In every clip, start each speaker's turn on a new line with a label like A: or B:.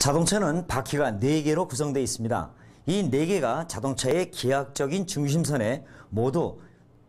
A: 자동차는 바퀴가 4개로 구성되어 있습니다. 이 4개가 자동차의 기하학적인 중심선에 모두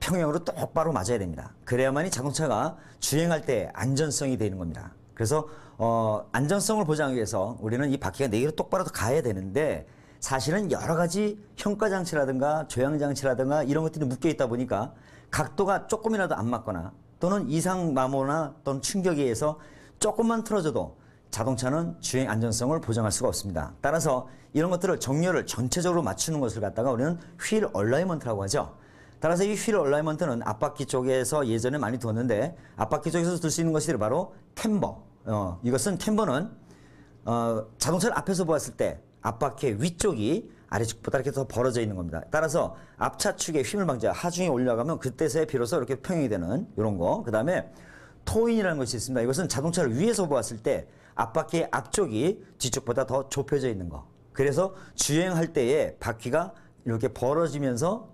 A: 평형으로 똑바로 맞아야 됩니다. 그래야만이 자동차가 주행할 때 안전성이 되는 겁니다. 그래서 어, 안전성을 보장하기 위해서 우리는 이 바퀴가 4개로 똑바로 가야 되는데 사실은 여러 가지 평가 장치라든가 조향 장치라든가 이런 것들이 묶여 있다 보니까 각도가 조금이라도 안 맞거나 또는 이상 마모나 또는 충격에 의해서 조금만 틀어져도 자동차는 주행 안전성을 보장할 수가 없습니다. 따라서 이런 것들을 정렬을 전체적으로 맞추는 것을 갖다가 우리는 휠 얼라이먼트라고 하죠. 따라서 이 휠 얼라이먼트는 앞바퀴 쪽에서 예전에 많이 두었는데 앞바퀴 쪽에서 둘 수 있는 것이 바로 템버. 어, 이것은 템버는 어, 자동차를 앞에서 보았을 때 앞바퀴의 위쪽이 아래쪽보다 이렇게 더 벌어져 있는 겁니다. 따라서 앞차축의 힘을 방지하 하중에 올라가면 그때서야 비로소 이렇게 평행이 되는 이런 거. 그 다음에 토인이라는 것이 있습니다. 이것은 자동차를 위에서 보았을 때 앞바퀴 앞쪽이 뒤쪽보다 더 좁혀져 있는 거. 그래서 주행할 때에 바퀴가 이렇게 벌어지면서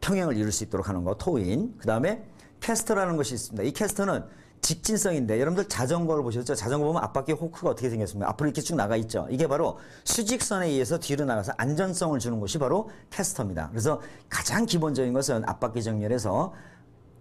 A: 평행을 이룰 수 있도록 하는 거. 토인. 그 다음에 캐스터라는 것이 있습니다. 이 캐스터는 직진성인데 여러분들 자전거를 보셨죠? 자전거 보면 앞바퀴 호크가 어떻게 생겼습니까? 앞으로 이렇게 쭉 나가 있죠. 이게 바로 수직선에 의해서 뒤로 나가서 안전성을 주는 것이 바로 캐스터입니다. 그래서 가장 기본적인 것은 앞바퀴 정렬에서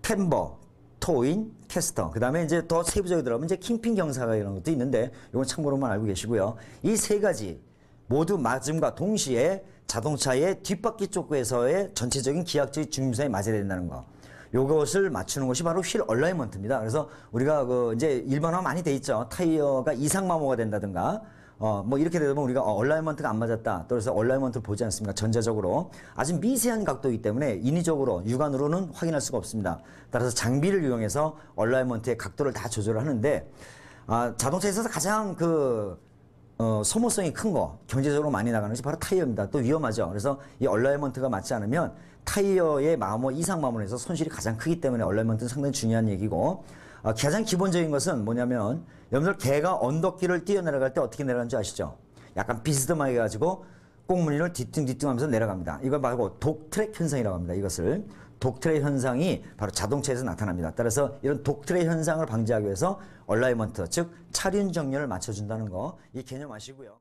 A: 캠버, 토인, 캐스터. 그 다음에 이제 더 세부적으로 들어가면 이제 킹핀 경사가 이런 것도 있는데 이건 참고로만 알고 계시고요. 이 세 가지 모두 맞음과 동시에 자동차의 뒷바퀴 쪽에서의 전체적인 기압적인 중심선이 맞아야 된다는 거. 요것을 맞추는 것이 바로 휠 얼라이먼트입니다. 그래서 우리가 그 이제 일반화 많이 돼 있죠. 타이어가 이상 마모가 된다든가 어, 뭐 이렇게 되다 보면 우리가 어, 얼라이먼트가 안 맞았다. 그래서 얼라이먼트를 보지 않습니까? 전자적으로. 아주 미세한 각도이기 때문에 인위적으로 육안으로는 확인할 수가 없습니다. 따라서 장비를 이용해서 얼라이먼트의 각도를 다조절 하는데 아, 자동차에 있어서 가장 그 어, 소모성이 큰 거, 경제적으로 많이 나가는 것이 바로 타이어입니다. 또 위험하죠. 그래서 이 얼라이먼트가 맞지 않으면 타이어의 마모 이상 마모에서 손실이 가장 크기 때문에 얼라이먼트는 상당히 중요한 얘기고 어, 가장 기본적인 것은 뭐냐면 여러분들 개가 언덕길을 뛰어내려갈 때 어떻게 내려가는지 아시죠? 약간 비스듬하게 가지고 꽁무니를 뒤뚱뒤뚱하면서 내려갑니다. 이걸 말고 독트랙 현상이라고 합니다. 이것을 독트랙 현상이 바로 자동차에서 나타납니다. 따라서 이런 독트랙 현상을 방지하기 위해서 얼라이먼트 즉 차륜 정렬을 맞춰준다는 거 이 개념 아시고요.